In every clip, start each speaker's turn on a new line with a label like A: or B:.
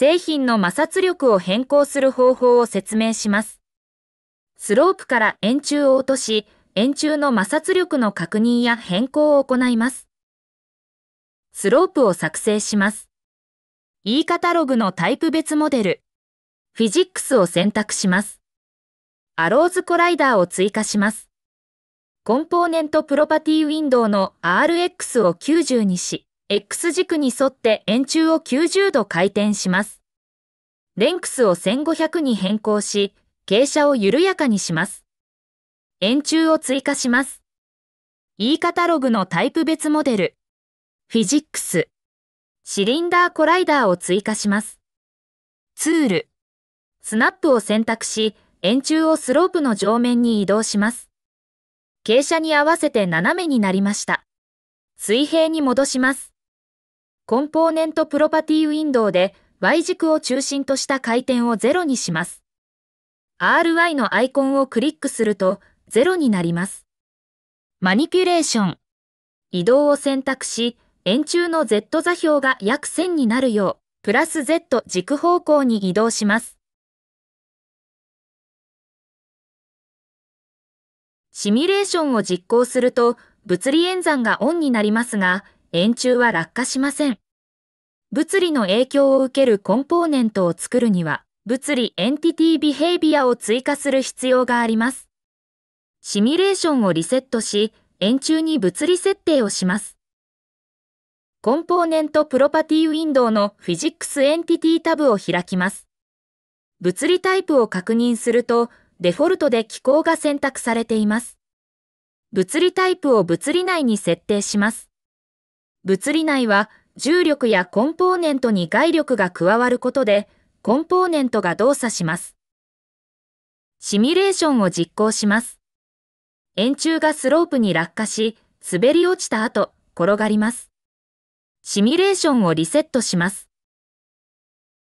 A: 製品の摩擦力を変更する方法を説明します。スロープから円柱を落とし、円柱の摩擦力の確認や変更を行います。スロープを作成します。E カタログのタイプ別モデル、フィジックスを選択します。アローズコライダーを追加します。コンポーネントプロパティウィンドウの RX を90にし、X 軸に沿って円柱を90度回転します。レンクスを1500に変更し、傾斜を緩やかにします。円柱を追加します。E カタログのタイプ別モデル、フィジックス、シリンダーコライダーを追加します。ツール、スナップを選択し、円柱をスロープの上面に移動します。傾斜に合わせて斜めになりました。水平に戻します。コンポーネントプロパティウィンドウで Y 軸を中心とした回転を0にします。RY のアイコンをクリックすると0になります。マニピュレーション。移動を選択し、円柱の Z 座標が約1000になるよう、プラス Z 軸方向に移動します。シミュレーションを実行すると、物理演算がオンになりますが、円柱は落下しません。物理の影響を受けるコンポーネントを作るには、物理エンティティビヘイビアを追加する必要があります。シミュレーションをリセットし、円柱に物理設定をします。コンポーネントプロパティウィンドウのフィジックスエンティティタブを開きます。物理タイプを確認すると、デフォルトで機構が選択されています。物理タイプを物理内に設定します。物理内は重力やコンポーネントに外力が加わることで、コンポーネントが動作します。シミュレーションを実行します。円柱がスロープに落下し、滑り落ちた後、転がります。シミュレーションをリセットします。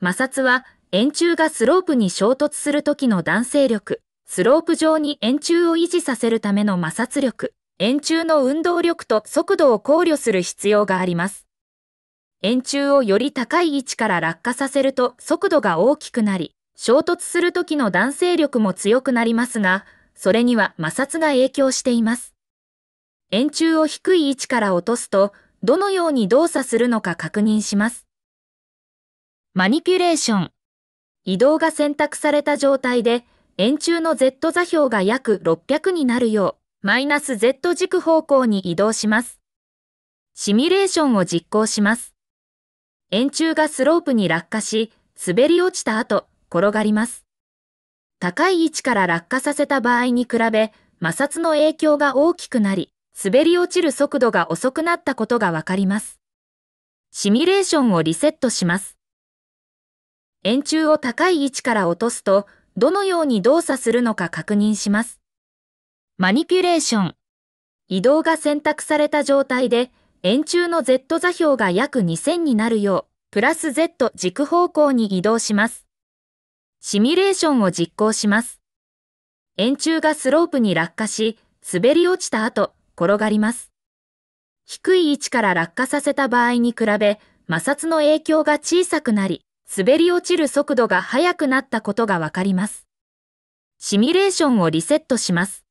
A: 摩擦は、円柱がスロープに衝突する時の弾性力、スロープ上に円柱を維持させるための摩擦力。円柱の運動力と速度を考慮する必要があります。円柱をより高い位置から落下させると速度が大きくなり、衝突する時の弾性力も強くなりますが、それには摩擦が影響しています。円柱を低い位置から落とすと、どのように動作するのか確認します。マニピュレーション。移動が選択された状態で、円柱の Z 座標が約600になるよう、マイナス Z 軸方向に移動します。シミュレーションを実行します。円柱がスロープに落下し、滑り落ちた後、転がります。高い位置から落下させた場合に比べ、摩擦の影響が大きくなり、滑り落ちる速度が遅くなったことがわかります。シミュレーションをリセットします。円柱を高い位置から落とすと、どのように動作するのか確認します。マニピュレーション。移動が選択された状態で、円柱の Z 座標が約2000になるよう、プラス Z 軸方向に移動します。シミュレーションを実行します。円柱がスロープに落下し、滑り落ちた後、転がります。低い位置から落下させた場合に比べ、摩擦の影響が小さくなり、滑り落ちる速度が速くなったことがわかります。シミュレーションをリセットします。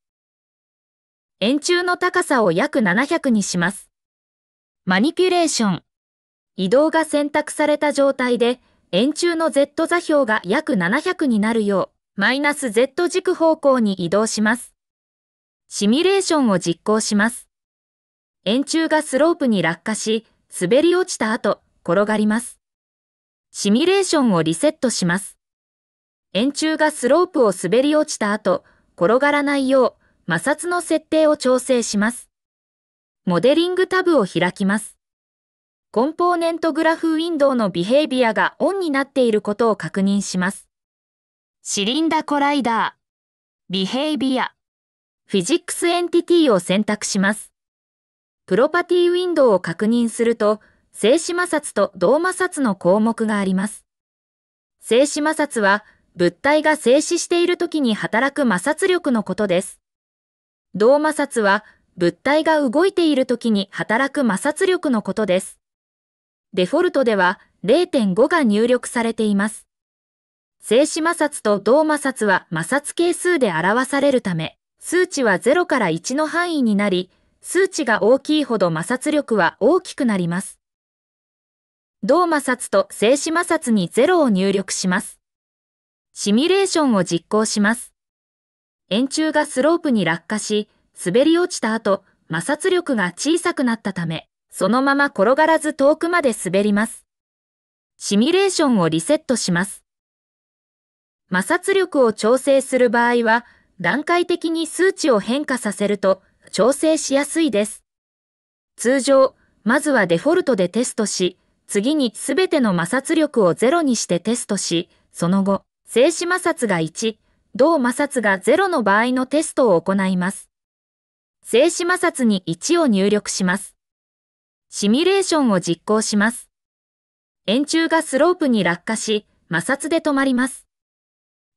A: 円柱の高さを約700にします。マニピュレーション。移動が選択された状態で、円柱の Z 座標が約700になるよう、マイナス Z 軸方向に移動します。シミュレーションを実行します。円柱がスロープに落下し、滑り落ちた後、転がります。シミュレーションをリセットします。円柱がスロープを滑り落ちた後、転がらないよう、摩擦の設定を調整します。モデリングタブを開きます。コンポーネントグラフウィンドウのビヘイビアがオンになっていることを確認します。シリンダコライダー、ビヘイビア、フィジックスエンティティを選択します。プロパティウィンドウを確認すると、静止摩擦と動摩擦の項目があります。静止摩擦は、物体が静止している時に働く摩擦力のことです。動摩擦は物体が動いている時に働く摩擦力のことです。デフォルトでは0.5が入力されています。静止摩擦と動摩擦は摩擦係数で表されるため、数値は0から1の範囲になり、数値が大きいほど摩擦力は大きくなります。動摩擦と静止摩擦に0を入力します。シミュレーションを実行します。円柱がスロープに落下し、滑り落ちた後、摩擦力が小さくなったため、そのまま転がらず遠くまで滑ります。シミュレーションをリセットします。摩擦力を調整する場合は、段階的に数値を変化させると調整しやすいです。通常、まずはデフォルトでテストし、次にすべての摩擦力をゼロにしてテストし、その後、静止摩擦が1、同摩擦が0の場合のテストを行います。静止摩擦に1を入力します。シミュレーションを実行します。円柱がスロープに落下し、摩擦で止まります。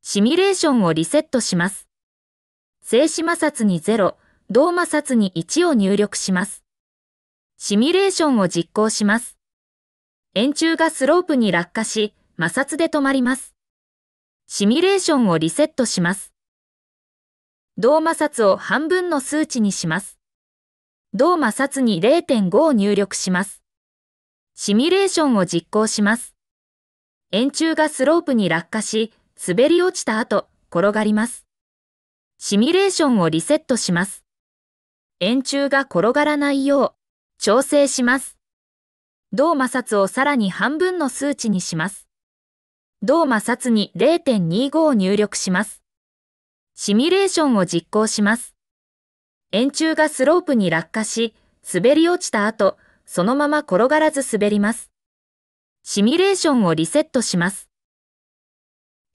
A: シミュレーションをリセットします。静止摩擦に0、同摩擦に1を入力します。シミュレーションを実行します。円柱がスロープに落下し、摩擦で止まります。シミュレーションをリセットします。動摩擦を半分の数値にします。動摩擦に0.5を入力します。シミュレーションを実行します。円柱がスロープに落下し、滑り落ちた後、転がります。シミュレーションをリセットします。円柱が転がらないよう、調整します。動摩擦をさらに半分の数値にします。同摩擦に0.25を入力します。シミュレーションを実行します。円柱がスロープに落下し、滑り落ちた後、そのまま転がらず滑ります。シミュレーションをリセットします。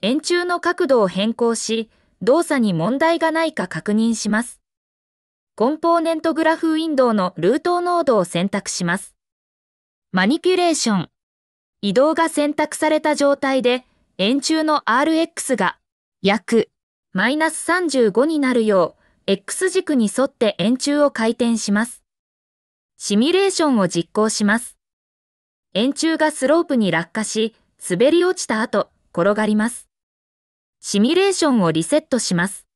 A: 円柱の角度を変更し、動作に問題がないか確認します。コンポーネントグラフウィンドウのルート濃度を選択します。マニピュレーション移動が選択された状態で、円柱の RX が約マイナス35になるよう、X 軸に沿って円柱を回転します。シミュレーションを実行します。円柱がスロープに落下し、滑り落ちた後、転がります。シミュレーションをリセットします。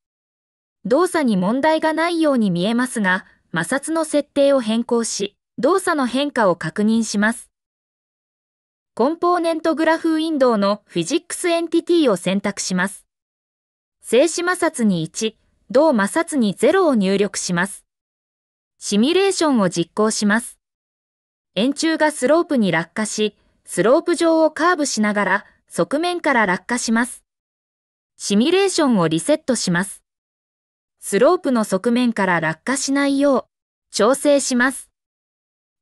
A: 動作に問題がないように見えますが、摩擦の設定を変更し、動作の変化を確認します。コンポーネントグラフウィンドウのフィジックスエンティティを選択します。静止摩擦に1、同摩擦に0を入力します。シミュレーションを実行します。円柱がスロープに落下し、スロープ上をカーブしながら側面から落下します。シミュレーションをリセットします。スロープの側面から落下しないよう調整します。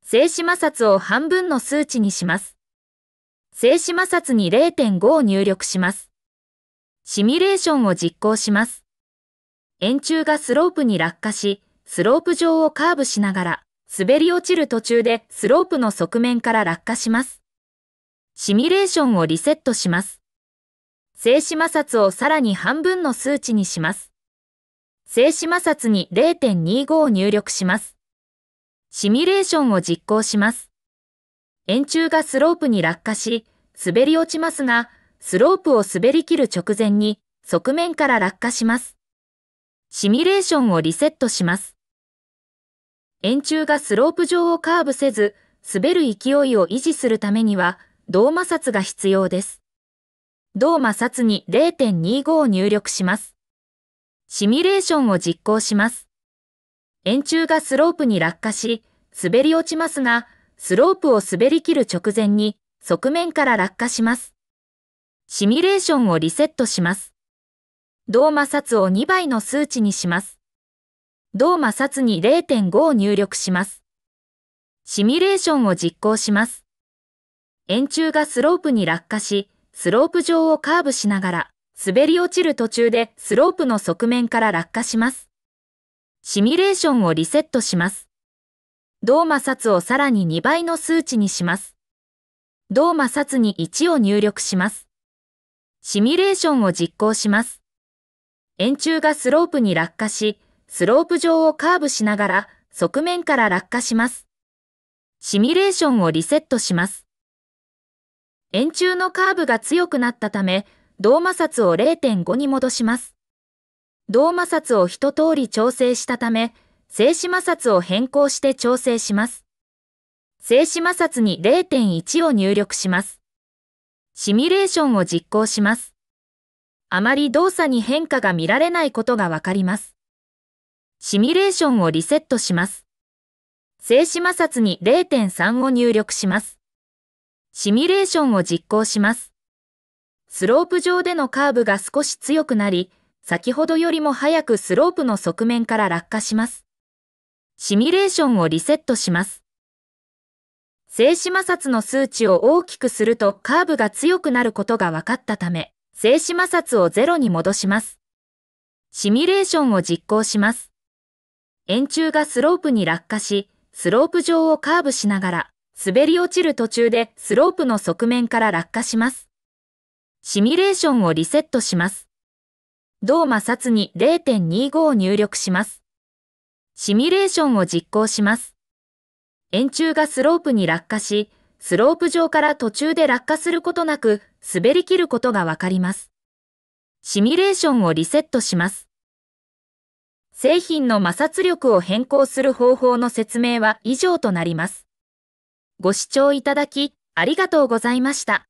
A: 静止摩擦を半分の数値にします。静止摩擦に0.5を入力します。シミュレーションを実行します。円柱がスロープに落下し、スロープ上をカーブしながら、滑り落ちる途中でスロープの側面から落下します。シミュレーションをリセットします。静止摩擦をさらに半分の数値にします。静止摩擦に0.25を入力します。シミュレーションを実行します。円柱がスロープに落下し、滑り落ちますが、スロープを滑り切る直前に側面から落下します。シミュレーションをリセットします。円柱がスロープ上をカーブせず、滑る勢いを維持するためには、銅摩擦が必要です。銅摩擦に0.25を入力します。シミュレーションを実行します。円柱がスロープに落下し、滑り落ちますが、スロープを滑り切る直前に側面から落下します。シミュレーションをリセットします。同摩擦を2倍の数値にします。同摩擦に0.5を入力します。シミュレーションを実行します。円柱がスロープに落下し、スロープ上をカーブしながら、滑り落ちる途中でスロープの側面から落下します。シミュレーションをリセットします。同摩擦をさらに2倍の数値にします。同摩擦に1を入力します。シミュレーションを実行します。円柱がスロープに落下し、スロープ上をカーブしながら側面から落下します。シミュレーションをリセットします。円柱のカーブが強くなったため、同摩擦を0.5に戻します。同摩擦を一通り調整したため、静止摩擦を変更して調整します。静止摩擦に0.1を入力します。シミュレーションを実行します。あまり動作に変化が見られないことがわかります。シミュレーションをリセットします。静止摩擦に0.3を入力します。シミュレーションを実行します。スロープ上でのカーブが少し強くなり、先ほどよりも早くスロープの側面から落下します。シミュレーションをリセットします。静止摩擦の数値を大きくするとカーブが強くなることが分かったため、静止摩擦をゼロに戻します。シミュレーションを実行します。円柱がスロープに落下し、スロープ上をカーブしながら、滑り落ちる途中でスロープの側面から落下します。シミュレーションをリセットします。同摩擦に0.25を入力します。シミュレーションを実行します。円柱がスロープに落下し、スロープ上から途中で落下することなく滑り切ることがわかります。シミュレーションをリセットします。製品の摩擦力を変更する方法の説明は以上となります。ご視聴いただき、ありがとうございました。